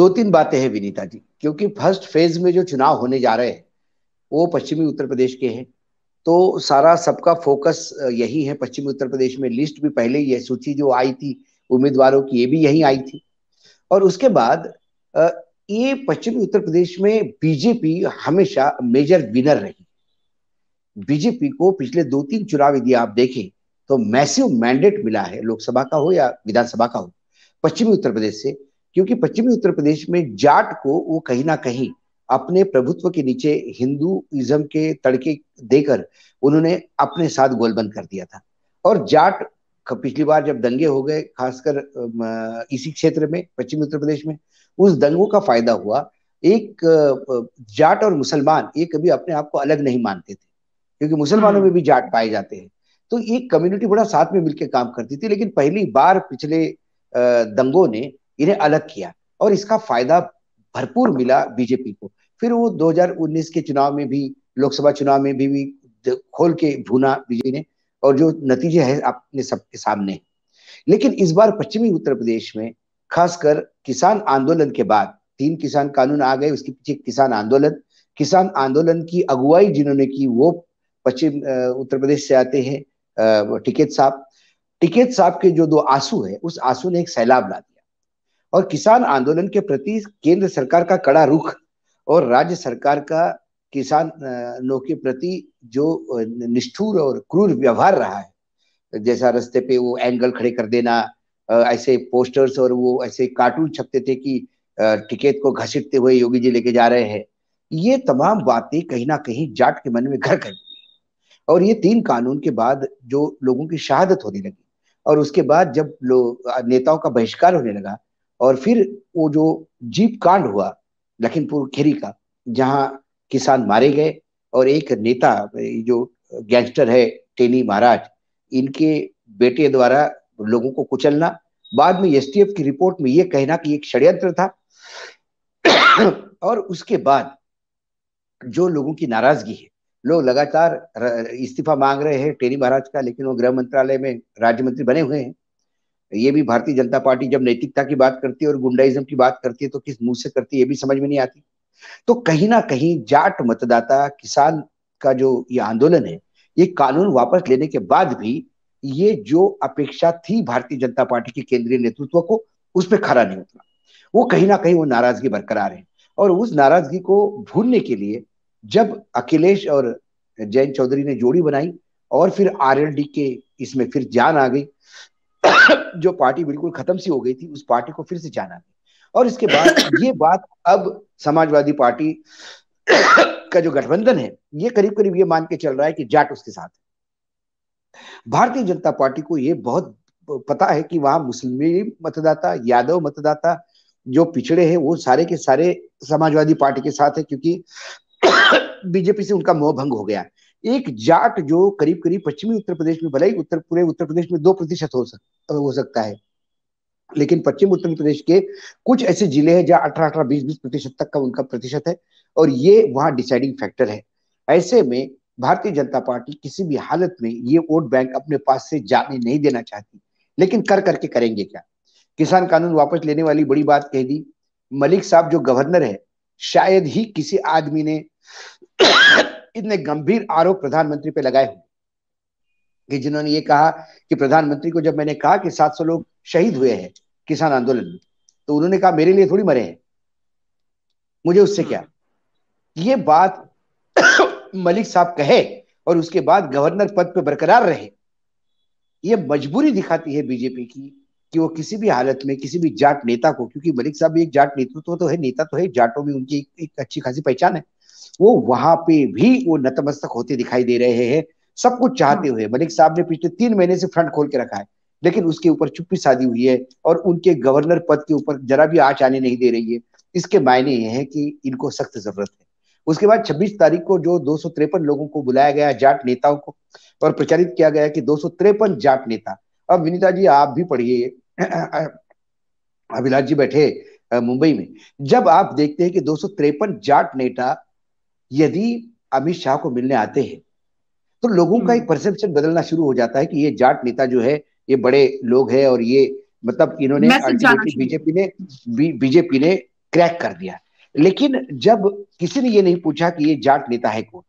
दो तीन बातें हैं विनीता जी क्योंकि फर्स्ट फेज में जो चुनाव होने जा रहे हैं वो पश्चिमी उत्तर प्रदेश के हैं तो सारा सबका फोकस यही है पश्चिमी उत्तर प्रदेश में लिस्ट भी पहले ही है सूची जो आई थी उम्मीदवारों की ये भी यही आई थी और उसके बाद ये पश्चिमी उत्तर प्रदेश में बीजेपी हमेशा मेजर विनर रही बीजेपी को पिछले दो तीन चुनाव यदि आप देखें तो मैसिव मैंडेट मिला है लोकसभा का हो या विधानसभा का हो पश्चिमी उत्तर प्रदेश से क्योंकि पश्चिमी उत्तर प्रदेश में जाट को वो कहीं ना कहीं अपने प्रभुत्व के नीचे हिंदू इज्म के तड़के देकर उन्होंने अपने साथ गोलबंद कर दिया था और जाट पिछली बार जब दंगे हो गए खासकर इसी क्षेत्र में पश्चिमी उत्तर प्रदेश में उस दंगों का फायदा हुआ एक जाट और मुसलमान ये कभी अपने आप को अलग नहीं मानते थे क्योंकि मुसलमानों में हम्म। भी जाट पाए जाते हैं तो एक कम्युनिटी बड़ा साथ में मिलकर काम करती थी लेकिन पहली बार पिछले दंगों ने इन्हें अलग किया और इसका फायदा भरपूर मिला बीजेपी को फिर वो 2019 के चुनाव में भी लोकसभा चुनाव में भी, भी खोल के भूना बीजेपी ने और जो नतीजे है आपने सबके सामने लेकिन इस बार पश्चिमी उत्तर प्रदेश में खासकर किसान आंदोलन के बाद तीन किसान कानून आ गए उसके पीछे किसान आंदोलन किसान आंदोलन की अगुवाई जिन्होंने की वो पश्चिम उत्तर प्रदेश से आते हैं टिकेत साहब टिकेत साहब के जो दो आंसू है उस आंसू ने एक सैलाब ला दिया और किसान आंदोलन के प्रति केंद्र सरकार का कड़ा रुख और राज्य सरकार का किसानों के प्रति जो निष्ठुर और क्रूर व्यवहार रहा है जैसा रस्ते पे वो एंगल खड़े कर देना ऐसे पोस्टर्स और वो ऐसे कार्टून छपते थे कि टिकेट को घसीटते हुए योगी जी लेके जा रहे हैं ये तमाम बातें कहीं ना कहीं जाट के मन में घर कर गई और ये तीन कानून के बाद जो लोगों की शहादत होने लगी और उसके बाद जब लोग नेताओं का बहिष्कार होने लगा और फिर वो जो जीप कांड हुआ लखीमपुर खीरी का जहाँ किसान मारे गए और एक नेता जो गैंगस्टर है टेनी महाराज इनके बेटे द्वारा लोगों को कुचलना बाद में एसटीएफ की रिपोर्ट में ये कहना कि एक षड्यंत्र था और उसके बाद जो लोगों की नाराजगी है लोग लगातार इस्तीफा मांग रहे हैं टेनी महाराज का लेकिन वो गृह मंत्रालय में राज्य मंत्री बने हुए हैं ये भी भारतीय जनता पार्टी जब नैतिकता की बात करती है और गुंडाइज्म की बात करती है तो किस मुंह से करती है ये भी समझ में नहीं आती तो कहीं ना कहीं जाट मतदाता किसान का जो ये आंदोलन है ये कानून वापस लेने के बाद भी ये जो अपेक्षा थी भारतीय जनता पार्टी के केंद्रीय नेतृत्व को उस पर खड़ा नहीं उतरा वो कहीं ना कहीं वो नाराजगी बरकरार है और उस नाराजगी को भूलने के लिए जब अखिलेश और जयंत चौधरी ने जोड़ी बनाई और फिर आरएलडी के इसमें फिर जान आ गई जो पार्टी बिल्कुल खत्म सी हो गई थी उस पार्टी को फिर से जाना गया और इसके बाद ये बात अब समाजवादी पार्टी का जो गठबंधन है ये करीब करीब ये मान के चल रहा है कि जाट उसके साथ भारतीय जनता पार्टी को ये बहुत पता है कि वहां मुस्लिम मतदाता यादव मतदाता जो पिछड़े हैं वो सारे के सारे समाजवादी पार्टी के साथ है क्योंकि बीजेपी से उनका मोह भंग हो गया है एक जाट जो करीब करीब पश्चिमी उत्तर प्रदेश में भले ही उत्तर पूरे उत्तर प्रदेश में दो प्रतिशत हो सक हो सकता है लेकिन पश्चिम उत्तर प्रदेश के कुछ ऐसे जिले हैं जहां अठारह अठारह बीस बीस प्रतिशत तक का उनका प्रतिशत है और ये वहां डिसाइडिंग फैक्टर है ऐसे में भारतीय जनता पार्टी किसी भी हालत में ये वोट बैंक अपने पास से जाने नहीं देना चाहती लेकिन कर करके करेंगे क्या किसान कानून वापस लेने वाली बड़ी बात कह दी मलिक साहब जो गवर्नर है शायद ही किसी आदमी ने इतने गंभीर आरोप प्रधानमंत्री पे लगाए हुए कि जिन्होंने ये कहा कि प्रधानमंत्री को जब मैंने कहा कि 700 लोग शहीद हुए हैं किसान आंदोलन में तो उन्होंने कहा मेरे लिए थोड़ी मरे हैं मुझे उससे क्या ये बात मलिक साहब कहे और उसके बाद गवर्नर पद पर बरकरार रहे ये मजबूरी दिखाती है बीजेपी की कि वो किसी भी हालत में किसी भी जाट नेता को क्योंकि मलिक साहब एक जाट नेतृत्व तो, तो है नेता तो है जाटों में उनकी एक, एक अच्छी खासी पहचान है वो वहां पे भी वो नतमस्तक होते दिखाई दे रहे हैं सब कुछ चाहते हाँ। हुए मलिक साहब ने पिछले तीन महीने से फ्रंट खोल के रखा है लेकिन उसके ऊपर चुप्पी साधी हुई है और उनके गवर्नर पद के ऊपर जरा भी आँच आने नहीं दे रही है इसके मायने ये है कि इनको सख्त जरूरत है उसके बाद 26 तारीख को जो दो लोगों को बुलाया गया जाट नेताओं को और प्रचारित किया गया कि दो जाट नेता अब विनीता जी आप भी पढ़िए अभिलाष जी बैठे मुंबई में जब आप देखते हैं कि दो जाट नेता यदि अमित शाह को मिलने आते हैं तो लोगों का एक परसेप्शन हम्म। बदलना शुरू हो जाता है कि ये जाट नेता जो है ये बड़े लोग हैं और ये मतलब इन्होंने बीजेपी ने बीजेपी ने क्रैक कर दिया लेकिन जब किसी ने ये नहीं पूछा कि ये जाट नेता है कौन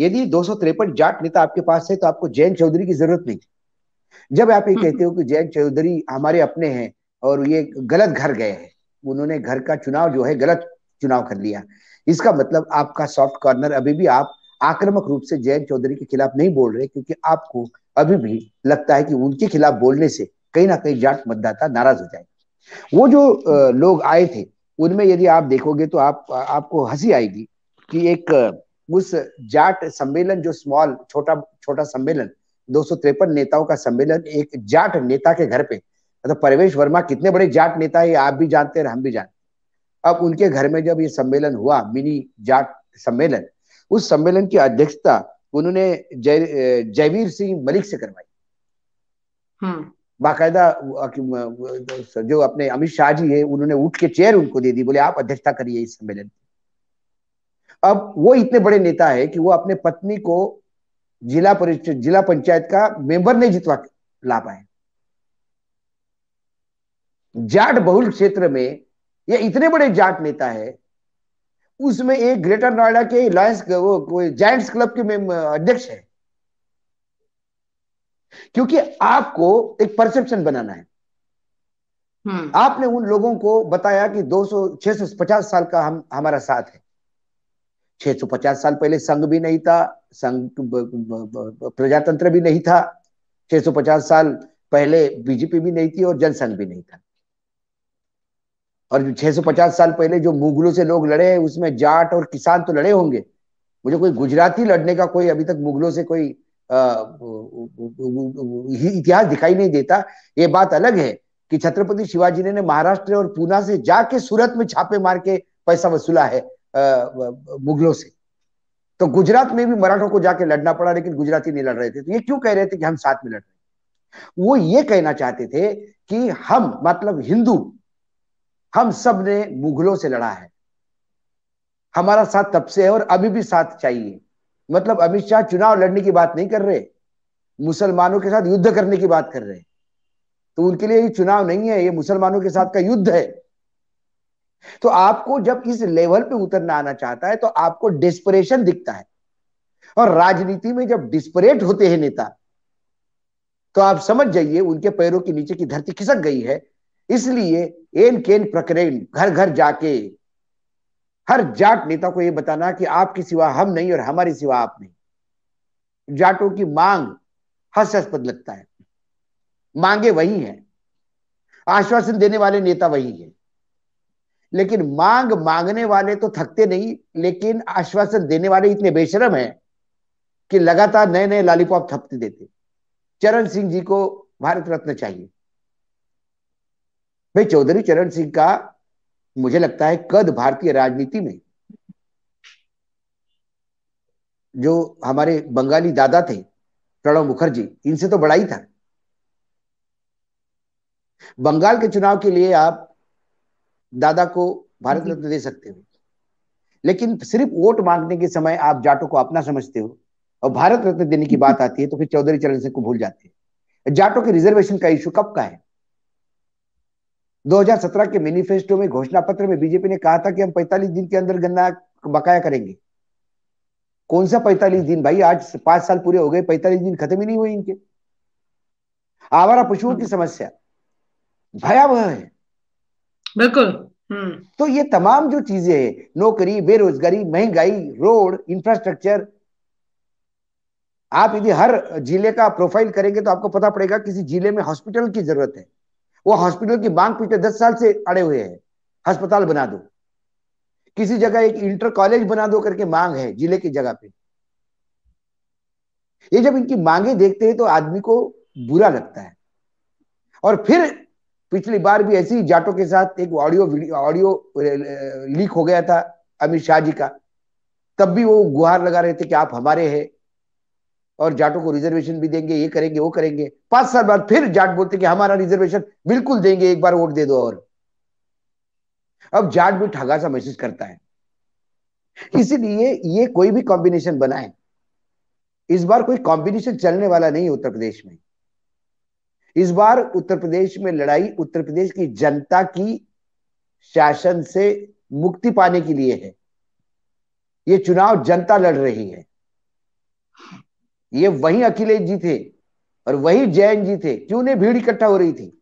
यदि दो जाट नेता आपके पास है तो आपको जयंत चौधरी की जरूरत नहीं थी जब आप ये हम्म। कहते हो कि जयंत चौधरी हमारे अपने हैं और ये गलत घर गए हैं उन्होंने घर का चुनाव जो है गलत चुनाव कर लिया इसका मतलब आपका सॉफ्ट कॉर्नर अभी भी आप आक्रामक रूप से जयंत चौधरी के खिलाफ नहीं बोल रहे क्योंकि आपको अभी भी लगता है कि उनके खिलाफ बोलने से कहीं ना कहीं जाट मतदाता नाराज हो जाएगा वो जो लोग आए थे उनमें यदि आप देखोगे तो आप आपको हंसी आएगी कि एक उस जाट सम्मेलन जो स्मॉल छोटा छोटा सम्मेलन दो नेताओं का सम्मेलन एक जाट नेता के घर पे मतलब तो परवेश वर्मा कितने बड़े जाट नेता है आप भी जानते हैं हम भी जानते अब उनके घर में जब ये सम्मेलन हुआ मिनी जाट सम्मेलन उस सम्मेलन की अध्यक्षता उन्होंने जयवीर सिंह मलिक से करवाई हम्म। बाकायदा जो अपने अमित शाह जी है उन्होंने उठ के चेयर उनको दे दी बोले आप अध्यक्षता करिए इस सम्मेलन अब वो इतने बड़े नेता है कि वो अपने पत्नी को जिला परिषद जिला पंचायत का मेंबर नहीं जितवा ला पाए जाट बहुल क्षेत्र में ये इतने बड़े जाट नेता है उसमें एक ग्रेटर नोएडा के लॉयस वो जायंट्स क्लब के अध्यक्ष है क्योंकि आपको एक परसेप्शन बनाना है हम्म। आपने उन लोगों को बताया कि 200 650 साल का हम हमारा साथ है 650 साल पहले संघ भी नहीं था संघ प्रजातंत्र भी नहीं था 650 साल पहले बीजेपी भी नहीं थी और जनसंघ भी नहीं था और 650 साल पहले जो मुगलों से लोग लड़े हैं उसमें जाट और किसान तो लड़े होंगे मुझे कोई गुजराती लड़ने का कोई अभी तक मुगलों से कोई इतिहास दिखाई नहीं देता ये बात अलग है कि छत्रपति शिवाजी ने महाराष्ट्र और पूना से जाके सूरत में छापे मार के पैसा वसूला है मुगलों से तो गुजरात में भी मराठों को जाके लड़ना पड़ा लेकिन गुजराती नहीं लड़ रहे थे तो ये क्यों कह रहे थे कि हम साथ में लड़ रहे वो ये कहना चाहते थे कि हम मतलब हिंदू हम सब ने मुगलों से लड़ा है हमारा साथ तब से है और अभी भी साथ चाहिए मतलब अमित शाह चुनाव लड़ने की बात नहीं कर रहे मुसलमानों के साथ युद्ध करने की बात कर रहे तो उनके लिए ये चुनाव नहीं है ये मुसलमानों के साथ का युद्ध है तो आपको जब इस लेवल पे उतरना आना चाहता है तो आपको डिस्परेशन दिखता है और राजनीति में जब डिस्परेट होते हैं नेता तो आप समझ जाइए उनके पैरों के नीचे की धरती खिसक गई है इसलिए एन केन प्रकरण घर घर जाके हर जाट नेता को यह बताना कि आपके सिवा हम नहीं और हमारे सिवा आप नहीं जाटों की मांग हास्यास्पद लगता है मांगे वही है आश्वासन देने वाले नेता वही है लेकिन मांग मांगने वाले तो थकते नहीं लेकिन आश्वासन देने वाले इतने बेशरम हैं कि लगातार नए नए लालीपॉप थपते देते चरण सिंह जी को भारत रत्न चाहिए भाई चौधरी चरण सिंह का मुझे लगता है कद भारतीय राजनीति में जो हमारे बंगाली दादा थे प्रणब मुखर्जी इनसे तो बड़ा ही था बंगाल के चुनाव के लिए आप दादा को भारत रत्न दे सकते हो लेकिन सिर्फ वोट मांगने के समय आप जाटो को अपना समझते हो और भारत रत्न देने की बात आती है तो फिर चौधरी चरण सिंह को भूल जाते हैं जाटो के रिजर्वेशन का इशू कब का है 2017 के मैनिफेस्टो में घोषणा पत्र में बीजेपी ने कहा था कि हम 45 दिन के अंदर गन्ना बकाया करेंगे कौन सा 45 दिन भाई आज पांच साल पूरे हो गए 45 दिन खत्म ही नहीं हुए इनके आवारा पशुओं की समस्या भयावह है बिल्कुल हम्म। तो ये तमाम जो चीजें है नौकरी बेरोजगारी महंगाई रोड इंफ्रास्ट्रक्चर आप यदि हर जिले का प्रोफाइल करेंगे तो आपको पता पड़ेगा किसी जिले में हॉस्पिटल की जरूरत है वो हॉस्पिटल की मांग पिछले दस साल से अड़े हुए हैं अस्पताल बना दो किसी जगह एक इंटर कॉलेज बना दो करके मांग है जिले की जगह पे ये जब इनकी मांगे देखते हैं तो आदमी को बुरा लगता है और फिर पिछली बार भी ऐसी जाटों के साथ एक ऑडियो ऑडियो लीक हो गया था अमित शाह जी का तब भी वो गुहार लगा रहे थे कि आप हमारे हैं और जाटों को रिजर्वेशन भी देंगे ये करेंगे वो करेंगे पांच साल बाद फिर जाट बोलते कि हमारा रिजर्वेशन बिल्कुल देंगे एक बार वोट दे दो और अब जाट भी ठगा सा महसूस करता है इसीलिए ये कोई भी कॉम्बिनेशन बनाए इस बार कोई कॉम्बिनेशन चलने वाला नहीं उत्तर प्रदेश में इस बार उत्तर प्रदेश में लड़ाई उत्तर प्रदेश की जनता की शासन से मुक्ति पाने के लिए है ये चुनाव जनता लड़ रही है ये वही अखिलेश जी थे और वही जैन जी थे क्यों उन्हें भीड़ इकट्ठा हो रही थी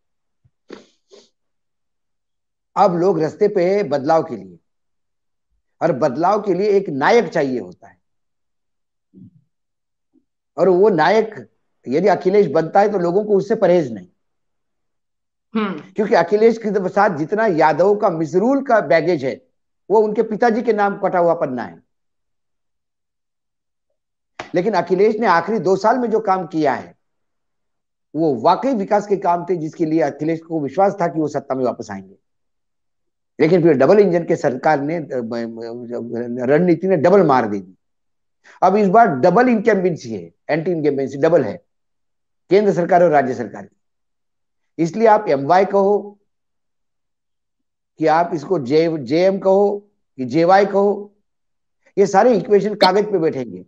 अब लोग रस्ते पे है बदलाव के लिए और बदलाव के लिए एक नायक चाहिए होता है और वो नायक यदि अखिलेश बनता है तो लोगों को उससे परहेज नहीं हम्म। क्योंकि अखिलेश के साथ जितना यादव का मिसरूल का बैगेज है वो उनके पिताजी के नाम कटा हुआ पन्ना है लेकिन अखिलेश ने आखिरी दो साल में जो काम किया है वो वाकई विकास के काम थे जिसके लिए अखिलेश को विश्वास था कि वो सत्ता में वापस आएंगे लेकिन फिर डबल इंजन के सरकार ने रणनीति ने डबल मार दे दी अब इस बार डबल इनकम्बेंसी है एंटी इनकम्बेंसी डबल है केंद्र सरकार और राज्य सरकार की इसलिए आप एम वाई कहो कि आप इसको जे जे एम कहो कि जे वाई कहो ये सारे इक्वेशन कागज पे बैठेंगे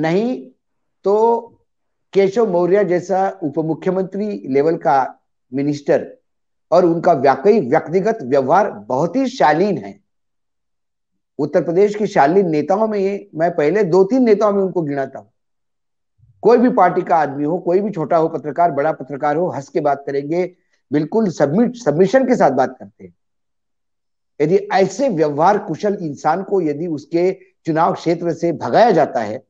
नहीं तो केशव मौर्य जैसा उप मुख्यमंत्री लेवल का मिनिस्टर और उनका वाकई व्यक्तिगत व्यवहार बहुत ही शालीन है उत्तर प्रदेश की शालीन नेताओं में ये मैं पहले दो तीन नेताओं में उनको गिनाता हूँ कोई भी पार्टी का आदमी हो कोई भी छोटा हो पत्रकार बड़ा पत्रकार हो हंस के बात करेंगे बिल्कुल सबमिट सबमिशन के साथ बात करते हैं यदि ऐसे व्यवहार कुशल इंसान को यदि उसके चुनाव क्षेत्र से भगाया जाता है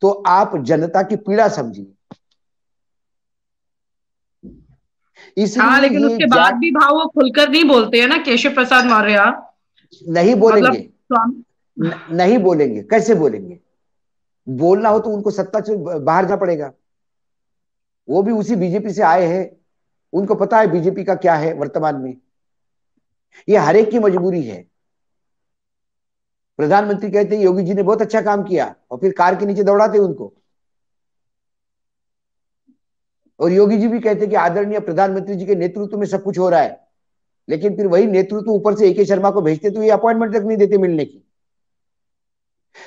तो आप जनता की पीड़ा समझिए हाँ, लेकिन उसके बाद भी भाव वो खुलकर नहीं बोलते हैं ना केशव प्रसाद मौर्य नहीं बोलेंगे मतलब नहीं बोलेंगे कैसे बोलेंगे बोलना हो तो उनको सत्ता से बाहर जाना पड़ेगा वो भी उसी बीजेपी से आए हैं उनको पता है बीजेपी का क्या है वर्तमान में ये हरेक की मजबूरी है प्रधानमंत्री कहते हैं योगी जी ने बहुत अच्छा काम किया और फिर कार के नीचे दौड़ाते उनको और योगी जी भी कहते कि आदरणीय प्रधानमंत्री जी के नेतृत्व में सब कुछ हो रहा है लेकिन फिर वही नेतृत्व ऊपर से ए के शर्मा को भेजते तो ये अपॉइंटमेंट तक नहीं देते मिलने की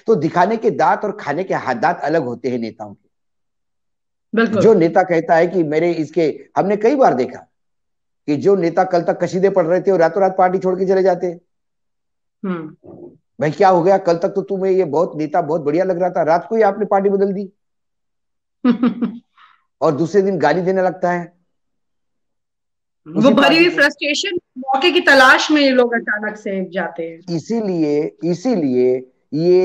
तो दिखाने के दांत और खाने के हाथ दांत अलग होते हैं नेताओं के जो नेता कहता है कि मेरे इसके हमने कई बार देखा कि जो नेता कल तक कशीदे पढ़ रहे थे और रातों रात पार्टी छोड़ के चले जाते हैं हम्म। भाई क्या हो गया कल तक तो तुम्हें ये बहुत नेता बहुत बढ़िया लग रहा था रात को ही आपने पार्टी बदल दी और दूसरे दिन गाली देने लगता है वो भरी हुई फ्रस्ट्रेशन मौके की तलाश में ये लोग अचानक से जाते हैं इसीलिए इसीलिए ये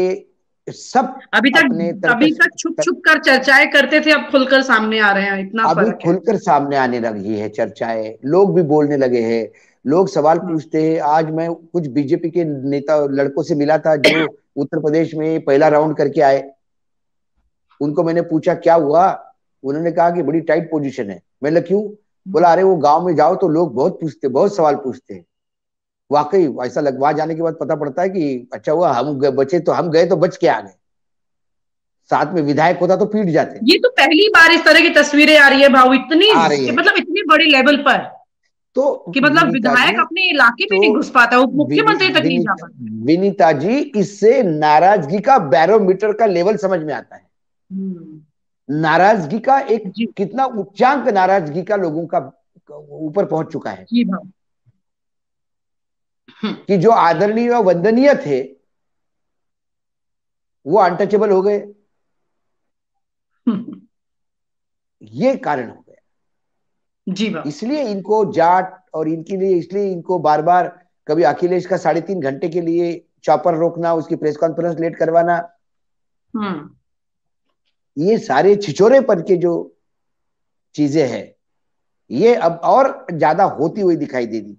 सब अभी तक अभी तक छुप छुप कर चर्चाएं करते थे अब खुलकर सामने आ रहे हैं इतना अभी खुलकर सामने आने लगी है चर्चाएं लोग भी बोलने लगे हैं लोग सवाल पूछते हैं आज मैं कुछ बीजेपी के नेता लड़कों से मिला था जो उत्तर प्रदेश में पहला राउंड करके आए उनको मैंने पूछा क्या हुआ उन्होंने कहा कि बड़ी टाइट पोजीशन है मैंने क्यों बोला अरे वो गांव में जाओ तो लोग बहुत पूछते बहुत सवाल पूछते हैं वाकई ऐसा लगवा जाने के बाद पता पड़ता है कि अच्छा हुआ हम बचे तो हम गए तो बच के आ गए साथ में विधायक होता तो पीट जाते ये तो पहली बार इस तरह की तस्वीरें आ रही है भाव इतनी आ रही है। मतलब इतने बड़े लेवल पर तो कि मतलब विधायक अपने इलाके में तो, नहीं घुस पाता मुख्यमंत्री तक नहीं जा विनीता जी इससे नाराजगी का बैरोमीटर का लेवल समझ में आता है हम्म। नाराजगी का एक कितना उच्चांक नाराजगी का लोगों का ऊपर पहुंच चुका है जी हम्म। कि जो आदरणीय वंदनीय थे वो अनटचेबल हो गए हम्म। ये कारण हो गया जी इसलिए इनको जाट और इनके लिए इसलिए इनको बार बार कभी अखिलेश का साढ़े तीन घंटे के लिए चॉपर रोकना उसकी प्रेस कॉन्फ्रेंस लेट करवाना हम्म। ये सारे पर के जो चीजें हैं ये अब और ज्यादा होती हुई दिखाई दे रही